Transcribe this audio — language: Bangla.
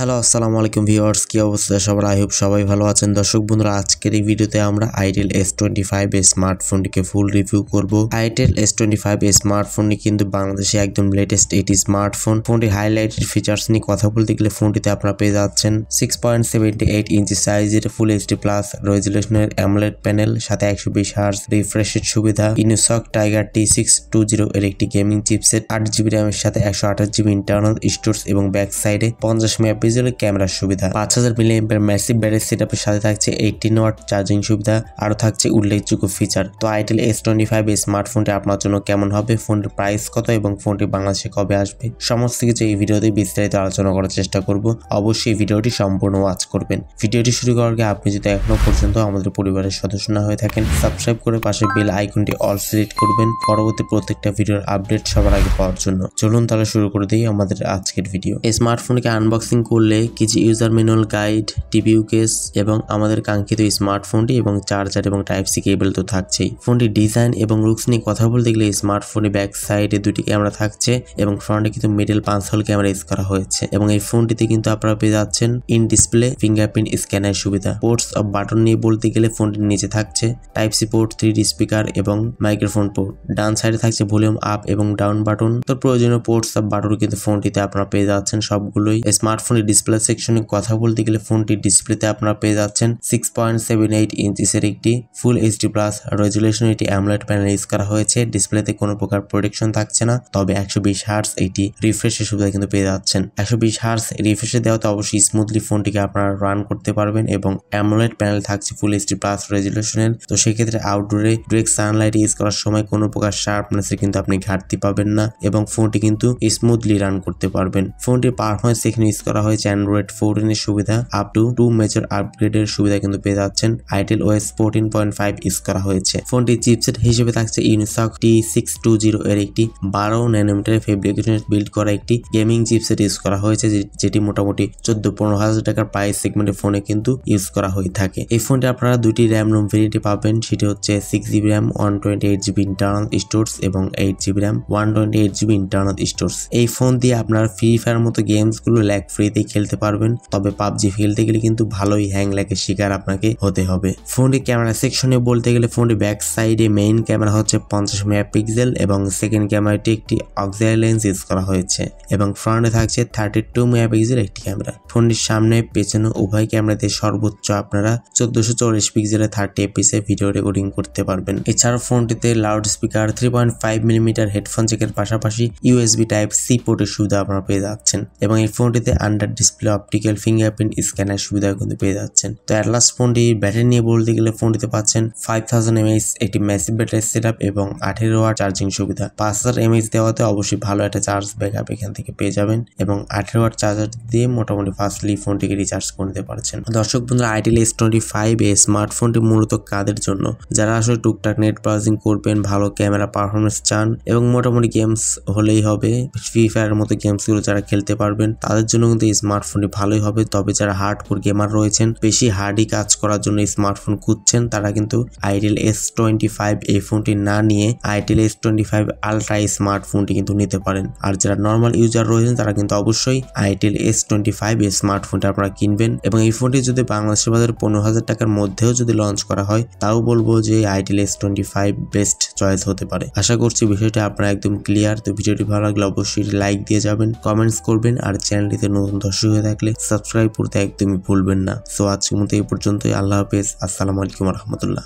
হ্যালো আসসালামু আলাইকুম ভিউয়ার্স কী অবস্থা সবার আই হোপ সবাই ভালো আছেন দর্শক বন্ধুরা আজকের এই ভিডিওতে আমরা আইটেল এস টোয়েন্টি ফাইভ এই স্মার্টফোনটিকে ফুল রিভিউ করব আইটেল এস টোয়েন্টি ফাইভ এ স্মার্টফোনটি কিন্তু বাংলাদেশে একদম লেটেস্ট এটি স্মার্টফোন ফোনটি হাইলাইটেড ফিচার্স নিয়ে কথা বলতে গেলে ফোনটিতে আপনারা পেয়ে যাচ্ছেন six point seventy eight inch সাইজের ফুল এইচডি প্লাস রেজুলেশনের অ্যামলেট প্যানেল সাথে একশো বিশ হার্স রিফ্রেশের সুবিধা Unisoc Tiger T six two zero এর একটি গেমিং চিপসেট আট জিবি র্যামের সাথে একশো আঠাশ জিবি ইন্টারনাল স্টোরেজ এবং ব্যাক সাইডে পঞ্চাশ মেগাপিক্সেল পিছনে ক্যামেরার সুবিধা পাঁচ হাজার মিলি এম্পের ম্যাসিভ ব্যাটারি সেট আপের সাথে থাকছে এইটিন ওয়াট চার্জিং সুবিধা আরও থাকছে উল্লেখযোগ্য ফিচার তো আইটেল এস টোয়েন্টি ফাইভ এই স্মার্টফোনটি আপনার জন্য কেমন হবে ফোনটির প্রাইস কত এবং ফোনটি বাংলাদেশে কবে আসবে সমস্ত কিছু এই ভিডিওতে বিস্তারিত আলোচনা করার চেষ্টা করব অবশ্যই ভিডিওটি সম্পূর্ণ ওয়াচ করবেন ভিডিওটি শুরু করার আগে আপনি যদি এখনো পর্যন্ত আমাদের পরিবারের সদস্য না হয়ে থাকেন সাবস্ক্রাইব করে পাশে বেল আইকনটি অল সিলেক্ট করবেন পরবর্তী প্রত্যেকটা ভিডিওর আপডেট সবার আগে পাওয়ার জন্য চলুন তাহলে শুরু করে দিই আমাদের আজকের ভিডিও স্মার্টফোনকে আনবক্সিং করে করলে কিছু ইউজার ম্যানুয়াল গাইড টিভিউ কেস এবং আমাদের কাঙ্ক্ষিত স্মার্টফোনটি এবং চার্জার এবং টাইপ সি কেবল তো থাকছেই ফোনটির ডিজাইন এবং লুকস নিয়ে কথা বলতে গেলে স্মার্টফোনের ব্যাক সাইডে দুটি ক্যামেরা থাকছে এবং ফ্রন্টে কিন্তু মিডল হল ক্যামেরা ইউজ করা হয়েছে এবং এই ফোনটিতে কিন্তু আপনারা পেয়ে যাচ্ছেন ইন ডিসপ্লে ফিঙ্গারপ্রিন্ট স্ক্যানের সুবিধা পোর্টস অফ বাটন নিয়ে বলতে গেলে ফোনটির নিচে থাকছে type C port three speaker এবং মাইক্রোফোন পোর্ট ডান সাইডে থাকছে ভলিউম আপ এবং ডাউন বাটন তো প্রয়োজনীয় পোর্টস অফ বাটন কিন্তু ফোনটিতে আপনারা পেয়ে যাচ্ছেন সবগুলোই স্মার্টফোন ফোনের ডিসপ্লে সেকশনে কথা বলতে গেলে ফোনটি ডিসপ্লেতে আপনারা পেয়ে যাচ্ছেন সিক্স পয়েন্ট সেভেন এইট ইঞ্চিসের একটি ফুল এইচডি প্লাস রেজুলেশন এটি অ্যামলেট প্যানেল ইউজ করা হয়েছে ডিসপ্লেতে কোনো প্রকার প্রোটেকশন থাকছে না তবে একশো বিশ হার্স এটি রিফ্রেশের সুবিধা কিন্তু পেয়ে যাচ্ছেন একশো বিশ হার্স রিফ্রেশে দেওয়াতে অবশ্যই স্মুথলি ফোনটিকে আপনারা রান করতে পারবেন এবং অ্যামোলেড প্যানেল থাকছে ফুল এইচডি প্লাস রেজুলেশনের তো সেক্ষেত্রে আউটডোরে ডিরেক্ট সানলাইট ইউজ করার সময় কোনো প্রকার শার্পনেসের কিন্তু আপনি ঘাটতি পাবেন না এবং ফোনটি কিন্তু স্মুথলি রান করতে পারবেন ফোনটির পারফরমেন্স এখানে ইউজ করা হয়েছে অ্যান্ড্রয়েড এর সুবিধা আপ টু টু মেজর আপগ্রেডের সুবিধা কিন্তু পেয়ে যাচ্ছেন itel OS fourteen point five use করা হয়েছে ফোনটি চিপসেট হিসেবে থাকছে Unisoc T six two zero এর একটি বারো ন্যানোমিটার ফেব্রিকেশন বিল্ড করা একটি গেমিং চিপসেট ইউজ করা হয়েছে যেটি মোটামুটি চোদ্দ পনেরো হাজার টাকার প্রাইস সেগমেন্টের ফোনে কিন্তু ইউজ করা হয়ে থাকে এই ফোনটি আপনারা দুটি র্যাম রোম ভেরিয়েন্টে পাবেন সেটি হচ্ছে six GB RAM one twenty eight GB internal store এবং eight GB RAM one twenty eight GB internal stores এই ফোন দিয়ে আপনার ফ্রি ফায়ার মতো গেমস গুলো ল্যাগ ফ্রিতে ফোনটি খেলতে পারবেন তবে পাবজি খেলতে গেলে কিন্তু ভালোই হ্যাং ল্যাগের শিকার আপনাকে হতে হবে ফোনটি ক্যামেরা সেকশনে বলতে গেলে ফোনটি ব্যাক সাইডে মেইন ক্যামেরা হচ্ছে পঞ্চাশ মেগা পিক্সেল এবং সেকেন্ড ক্যামেরাটি একটি অক্সিলারি লেন্স ইউজ করা হয়েছে এবং ফ্রন্টে থাকছে থার্টি টু মেগা পিক্সেল একটি ক্যামেরা ফোনটির সামনে পেছনে উভয় ক্যামেরাতে সর্বোচ্চ আপনারা চোদ্দশো চল্লিশ পিক্সেলে থার্টি এপিসে ভিডিও রেকর্ডিং করতে পারবেন এছাড়াও ফোনটিতে loud speaker three point five millimetre headphone চেকের পাশাপাশি ইউএসবি টাইপ সি পোর্টের সুবিধা আপনারা পেয়ে যাচ্ছেন এবং এই ফোনটিতে under touch display optical fingerprint স্ক্যানের সুবিধা কিন্তু পেয়ে যাচ্ছেন তো অ্যাটলাস ফোনটি ব্যাটারি নিয়ে বলতে গেলে ফোনটিতে পাচ্ছেন ফাইভ থাউজেন্ড এমএস একটি ম্যাসিভ ব্যাটারি সেট এবং আঠেরো ওয়ার চার্জিং সুবিধা পাঁচ হাজার এমএস দেওয়াতে অবশ্যই ভালো একটা চার্জ ব্যাক আপ এখান থেকে পেয়ে যাবেন এবং আঠেরো ওয়ার চার্জার দিয়ে মোটামুটি ফাস্টলি ফোনটিকে রিচার্জ করে নিতে পারছেন দর্শক বন্ধুরা আইটেল এস টোয়েন্টি ফাইভ এই স্মার্টফোনটি মূলত কাদের জন্য যারা আসলে টুকটাক নেট ব্রাউজিং করবেন ভালো ক্যামেরা পারফরমেন্স চান এবং মোটামুটি গেমস হলেই হবে ফ্রি ফায়ারের মতো গেমসগুলো যারা খেলতে পারবেন তাদের জন্য কিন্তু এই স্মার্টফোনটি ভালোই হবে তবে যারা হার্ড হার্ডকোর গেমার রয়েছেন বেশি হার্ডই কাজ করার জন্য স্মার্টফোন খুঁজছেন তারা কিন্তু আইটেল এস টোয়েন্টি ফাইভ এই ফোনটি না নিয়ে itel S twenty five ultra স্মার্টফোনটি কিন্তু নিতে পারেন আর যারা নর্মাল ইউজার রয়েছেন তারা কিন্তু অবশ্যই আইটেল এস টোয়েন্টি ফাইভ এই স্মার্টফোনটা আপনারা কিনবেন এবং এই ফোনটি যদি বাংলাদেশের বাজারে পনেরো হাজার টাকার মধ্যেও যদি লঞ্চ করা হয় তাও বলবো যে itel S twenty five best choice হতে পারে আশা করছি বিষয়টা আপনারা একদম ক্লিয়ার তো ভিডিওটি ভালো লাগলে অবশ্যই লাইক দিয়ে যাবেন কমেন্টস করবেন আর চ্যানেলটিতে নতুন দর্শক হয়ে থাকলে সাবস্ক্রাইব করতে একদমই ভুলবেন না সো আজকের মতো এই পর্যন্তই আল্লাহ হাফেজ আসসালামু আলাইকুম রহমতুল্লাহ